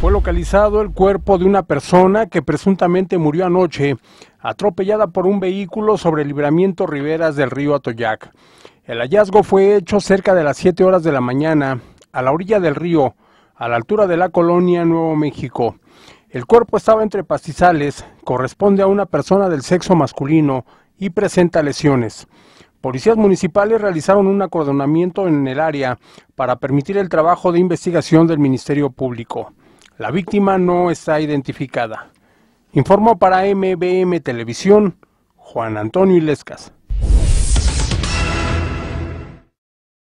Fue localizado el cuerpo de una persona que presuntamente murió anoche, atropellada por un vehículo sobre el libramiento Riveras del río Atoyac. El hallazgo fue hecho cerca de las 7 horas de la mañana, a la orilla del río, a la altura de la colonia Nuevo México. El cuerpo estaba entre pastizales, corresponde a una persona del sexo masculino y presenta lesiones. Policías municipales realizaron un acordonamiento en el área para permitir el trabajo de investigación del Ministerio Público. La víctima no está identificada. Informó para MBM Televisión Juan Antonio Ilescas.